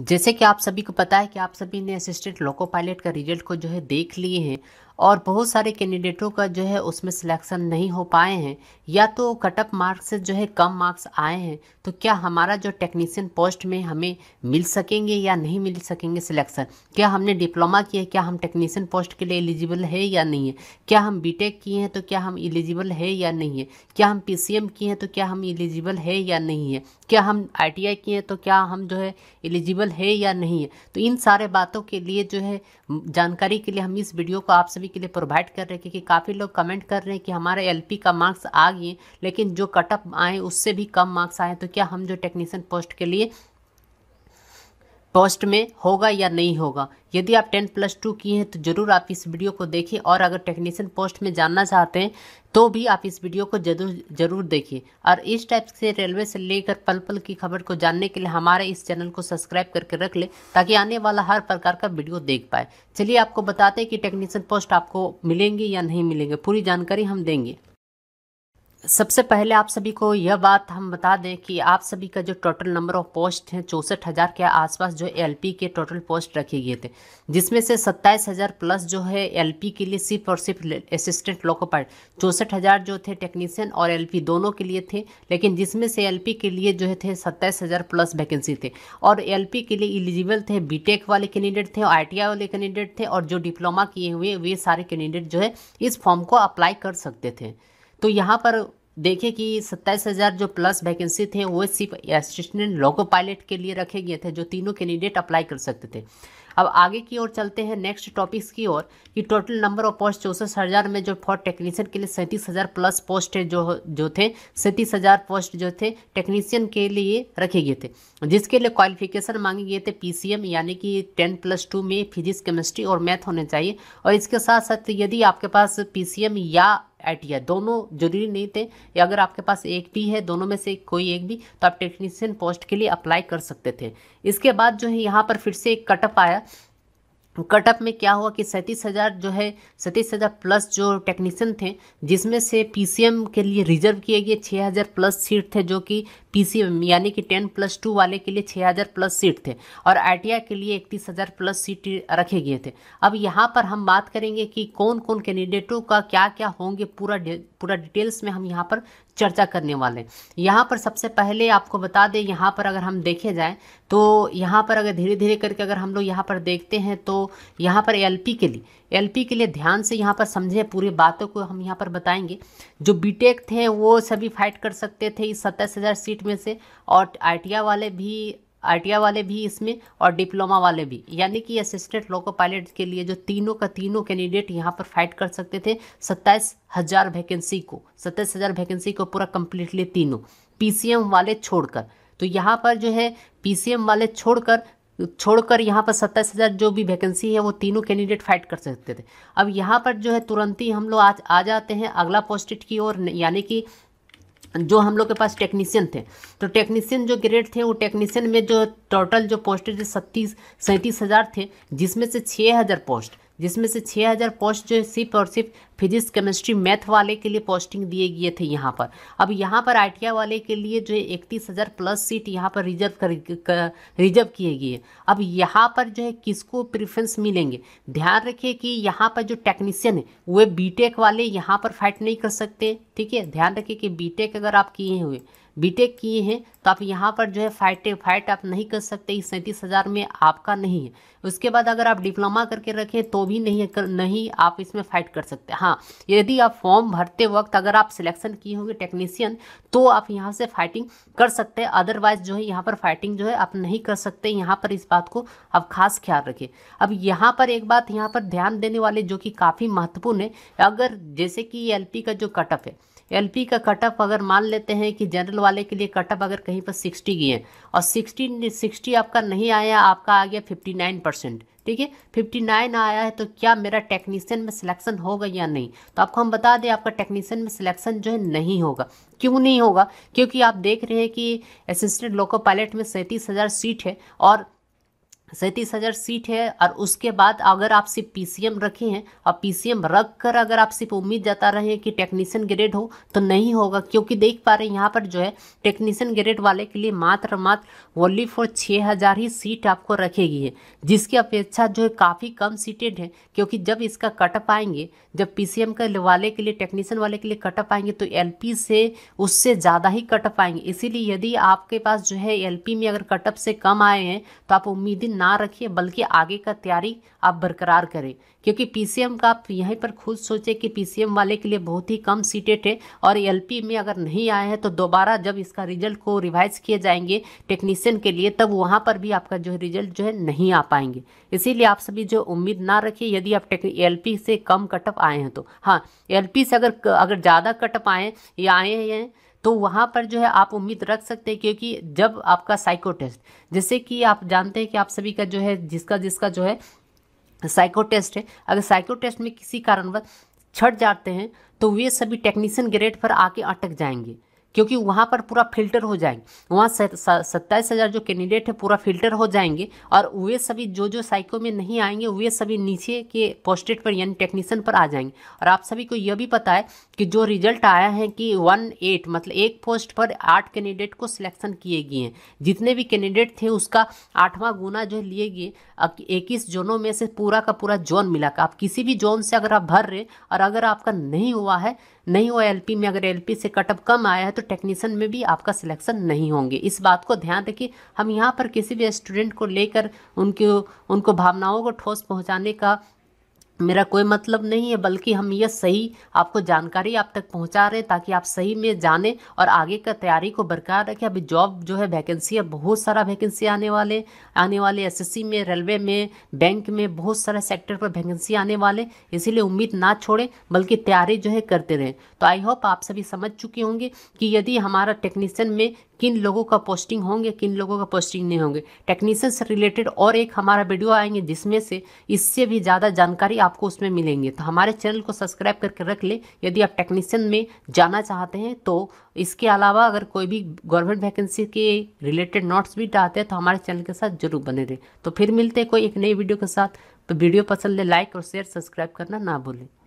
जैसे कि आप सभी को पता है कि आप सभी ने असिस्टेंट लोको पायलट का रिजल्ट को जो है देख लिए हैं और बहुत सारे कैंडिडेटों का जो है उसमें सिलेक्शन नहीं हो पाए हैं या तो कट मार्क्स से जो है कम मार्क्स आए हैं तो क्या हमारा जो टेक्नीशियन पोस्ट में हमें मिल सकेंगे या नहीं मिल सकेंगे सिलेक्शन क्या हमने डिप्लोमा किया है क्या हम टेक्नीशियन पोस्ट के लिए एलिजिबल है या नहीं है क्या हम टेक किए हैं तो क्या हम एलिजिबल है या नहीं है क्या हम पी किए हैं तो क्या हम एलिजिबल है या नहीं है क्या हम आई किए हैं तो क्या हम जो है एलिजिबल है या नहीं है तो इन सारे बातों के लिए जो है जानकारी के लिए हम इस वीडियो को आप सभी सभी के लिए प्रोवाइड कर रहे हैं क्योंकि काफ़ी लोग कमेंट कर रहे हैं कि हमारे एल का मार्क्स आ गए लेकिन जो कटअप आए उससे भी कम मार्क्स आए तो क्या हम जो टेक्नीसन पोस्ट के लिए पोस्ट में होगा या नहीं होगा यदि आप टेन प्लस टू किए हैं तो ज़रूर आप इस वीडियो को देखें और अगर टेक्नीशियन पोस्ट में जानना चाहते हैं तो भी आप इस वीडियो को जरूर जरूर देखिए और इस टाइप से रेलवे से लेकर पल पल की खबर को जानने के लिए हमारे इस चैनल को सब्सक्राइब करके रख लें ताकि आने वाला हर प्रकार का वीडियो देख पाए चलिए आपको बताते हैं कि टेक्नीशियन पोस्ट आपको मिलेंगी या नहीं मिलेंगे पूरी जानकारी हम देंगे सबसे पहले आप सभी को यह बात हम बता दें कि आप सभी का जो टोटल नंबर ऑफ पोस्ट हैं चौंसठ हज़ार के आसपास जो एलपी के टोटल पोस्ट रखे गए थे जिसमें से सत्ताईस हज़ार प्लस जो है एलपी के लिए सिर्फ और सिर्फ असिस्टेंट लोकोपाइट चौंसठ हज़ार जो थे टेक्नीशियन और एलपी दोनों के लिए थे लेकिन जिसमें से एल के लिए जो है थे सत्ताईस प्लस वैकेंसी थे और एल के लिए एलिजिबल थे बी वाले कैंडिडेट थे और आई वाले कैंडिडेट थे और जो डिप्लोमा किए हुए वे सारे कैंडिडेट जो है इस फॉर्म को अप्लाई कर सकते थे तो यहाँ पर देखें कि सत्ताईस हज़ार जो प्लस वैकेंसी थे वो सिर्फ असिस्टेंट लोको पायलट के लिए रखे गए थे जो तीनों कैंडिडेट अप्लाई कर सकते थे अब आगे की ओर चलते हैं नेक्स्ट टॉपिक्स की ओर कि टोटल नंबर ऑफ पोस्ट चौसठ हज़ार में जो फॉर टेक्नीशियन के लिए सैंतीस हज़ार प्लस पोस्ट जो जो थे सैंतीस हज़ार पोस्ट जो थे टेक्नीशियन के लिए रखे गए थे जिसके लिए क्वालिफिकेशन मांगे गए थे पीसीएम यानी कि टेन प्लस टू में फिजिक्स केमिस्ट्री और मैथ होने चाहिए और इसके साथ साथ यदि आपके पास पी या एट या दोनों जरूरी नहीं थे या अगर आपके पास एक भी है दोनों में से कोई एक भी तो आप टेक्नीशियन पोस्ट के लिए अप्लाई कर सकते थे इसके बाद जो है यहाँ पर फिर से एक कटअप आया कटअप में क्या हुआ कि सैंतीस हज़ार जो है सैंतीस हज़ार प्लस जो टेक्नीशियन थे जिसमें से पीसीएम के लिए रिजर्व किए गए छः हज़ार प्लस सीट थे जो कि पीसीएम यानी कि टेन प्लस टू वाले के लिए छः हज़ार प्लस सीट थे और आईटीआई के लिए इकतीस हज़ार प्लस सीट रखे गए थे अब यहाँ पर हम बात करेंगे कि कौन कौन कैंडिडेटों का क्या क्या होंगे पूरा पूरा डिटेल्स में हम यहाँ पर चर्चा करने वाले हैं यहाँ पर सबसे पहले आपको बता दें यहाँ पर अगर हम देखे जाएँ तो यहाँ पर अगर धीरे धीरे करके अगर हम लोग यहाँ पर देखते हैं तो यहाँ पर एल के लिए एल के लिए ध्यान से यहाँ पर समझे पूरी बातों को हम यहाँ पर बताएंगे जो बी e थे वो सभी फाइट कर सकते थे इस सत्ताईस सीट में से और आई वाले भी आई वाले भी इसमें और डिप्लोमा वाले भी यानी कि असिस्टेंट लोको पायलट के लिए जो तीनों का तीनों कैंडिडेट यहाँ पर फाइट कर सकते थे सत्ताईस हज़ार वैकेंसी को सत्ताईस हज़ार वैकेंसी को पूरा कम्प्लीटली तीनों पी वाले छोड़कर तो यहाँ पर जो है पी वाले छोड़कर छोड़कर यहाँ पर सत्ताईस हज़ार जो भी वैकेंसी है वो तीनों कैंडिडेट फाइट कर सकते थे अब यहाँ पर जो है तुरंत ही हम लोग आज आ जाते हैं अगला पोस्टेड की ओर यानी कि जो हम लोग के पास टेक्नीशियन थे तो टेक्नीशियन जो ग्रेड थे वो टेक्नीशियन में जो टोटल जो पोस्ट सत्तीस सैंतीस हज़ार थे जिसमें से छः हज़ार पोस्ट जिसमें से 6000 हज़ार पोस्ट जो है सिर्फ और सिर्फ फिजिक्स केमिस्ट्री मैथ वाले के लिए पोस्टिंग दिए गए थे यहाँ पर अब यहाँ पर आई वाले के लिए जो है इकतीस हज़ार प्लस सीट यहाँ पर रिजर्व कर रिजर्व किए गए अब यहाँ पर जो है किसको प्रिफ्रेंस मिलेंगे ध्यान रखिए कि यहाँ पर जो टेक्नीसियन है वे बीटेक वाले यहाँ पर फाइट नहीं कर सकते ठीक है ध्यान रखिए कि बीटेक अगर आप किए हुए बीटेक e किए हैं तो आप यहाँ पर जो है फाइटे फाइट आप नहीं कर सकते इस सैंतीस हज़ार में आपका नहीं है उसके बाद अगर आप डिप्लोमा करके रखें तो भी नहीं कर, नहीं आप इसमें फाइट कर सकते हाँ यदि आप फॉर्म भरते वक्त अगर आप सिलेक्शन किए होंगे टेक्नीशियन तो आप यहाँ से फाइटिंग कर सकते हैं अदरवाइज जो है यहाँ पर फाइटिंग जो है आप नहीं कर सकते यहाँ पर इस बात को आप खास ख्याल रखें अब यहाँ पर एक बात यहाँ पर ध्यान देने वाले जो कि काफ़ी महत्वपूर्ण है अगर जैसे कि एल का जो कटअप है एल का कटअप अगर मान लेते हैं कि जनरल वाले के लिए कट ऑफ अगर कहीं पर सिक्सटी गए और 60 60 आपका नहीं आया आपका आ गया 59 परसेंट ठीक है फिफ्टी नाइन आया है तो क्या मेरा टेक्नीशियन में सिलेक्शन होगा या नहीं तो आपको हम बता दें आपका टेक्नीशियन में सिलेक्शन जो है नहीं होगा क्यों नहीं होगा क्योंकि आप देख रहे हैं कि असिस्टेंट लोको पायलट में सैंतीस हज़ार सीट है और सैंतीस हज़ार सीट है और उसके बाद अगर आप सिर्फ पीसीएम रखे हैं और पीसीएम रख कर अगर आप सिर्फ उम्मीद जता रहे हैं कि टेक्नीशियन ग्रेड हो तो नहीं होगा क्योंकि देख पा रहे हैं यहाँ पर जो है टेक्नीशियन ग्रेड वाले के लिए मात्र मात्र ओनली फॉर छः हज़ार ही सीट आपको रखेगी है जिसकी अपेक्षा जो है काफ़ी कम सीटेड है क्योंकि जब इसका कटअप आएंगे जब पी के वाले के लिए टेक्नीशियन वाले के लिए कटअप आएंगे तो एल से उससे ज़्यादा ही कटअप आएंगे इसीलिए यदि आपके पास जो है एल में अगर कटअप से कम आए हैं तो आप उम्मीद ना रखिए बल्कि आगे का तैयारी आप बरकरार करें क्योंकि पीसीएम का आप यहीं पर खुद सोचें कि पीसीएम वाले के लिए बहुत ही कम सीटेट है और एलपी में अगर नहीं आए हैं तो दोबारा जब इसका रिजल्ट को रिवाइज किए जाएंगे टेक्नीशियन के लिए तब वहाँ पर भी आपका जो है रिजल्ट जो है नहीं आ पाएंगे इसीलिए आप सभी जो उम्मीद ना रखिए यदि आप एल से कम कटअप आए हैं तो हाँ एल से अगर अगर ज़्यादा कटअप आए या आए हैं तो वहाँ पर जो है आप उम्मीद रख सकते हैं क्योंकि जब आपका साइको टेस्ट जैसे कि आप जानते हैं कि आप सभी का जो है जिसका जिसका जो है साइको टेस्ट है अगर साइको टेस्ट में किसी कारणवश छट जाते हैं तो वे सभी टेक्नीशियन ग्रेड पर आके अटक जाएंगे क्योंकि वहाँ पर पूरा फिल्टर हो जाएंगे वहाँ सत्ताईस हज़ार जो कैंडिडेट है पूरा फिल्टर हो जाएंगे और वे सभी जो जो साइको में नहीं आएंगे वे सभी नीचे के पोस्टेड पर यानी टेक्नीसन पर आ जाएंगे और आप सभी को यह भी पता है कि जो रिजल्ट आया है कि वन एट मतलब एक पोस्ट पर आठ कैंडिडेट को सिलेक्शन किए गए हैं जितने भी कैंडिडेट थे उसका आठवां गुना जो लिए गए इक्कीस जोनों में से पूरा का पूरा जोन मिला आप किसी भी जोन से अगर आप भर रहे और अगर आपका नहीं हुआ है नहीं हो एल में अगर एल से कटअप कम आया है तो टेक्नीसन में भी आपका सिलेक्शन नहीं होंगे इस बात को ध्यान रखिए हम यहाँ पर किसी भी स्टूडेंट को लेकर उनके उनको भावनाओं को ठोस पहुँचाने का मेरा कोई मतलब नहीं है बल्कि हम यह सही आपको जानकारी आप तक पहुंचा रहे हैं ताकि आप सही में जाने और आगे का तैयारी को बरकरार रखें अभी जॉब जो है वैकेंसी है बहुत सारा वैकेंसी आने वाले आने वाले एसएससी में रेलवे में बैंक में बहुत सारे सेक्टर पर वैकेंसी आने वाले इसीलिए उम्मीद ना छोड़ें बल्कि तैयारी जो है करते रहें तो आई होप आप सभी समझ चुके होंगे कि यदि हमारा टेक्नीशियन में किन लोगों का पोस्टिंग होंगे किन लोगों का पोस्टिंग नहीं होंगे टेक्नीशियन से रिलेटेड और एक हमारा वीडियो आएंगे जिसमें से इससे भी ज़्यादा जानकारी आपको उसमें मिलेंगे तो हमारे चैनल को सब्सक्राइब करके रख लें यदि आप टेक्नीशियन में जाना चाहते हैं तो इसके अलावा अगर कोई भी गवर्नमेंट वैकेंसी के रिलेटेड नोट्स भी डालते हैं तो हमारे चैनल के साथ जरूर बने रहें तो फिर मिलते हैं कोई एक नई वीडियो के साथ तो वीडियो पसंद है लाइक और शेयर सब्सक्राइब करना ना भूलें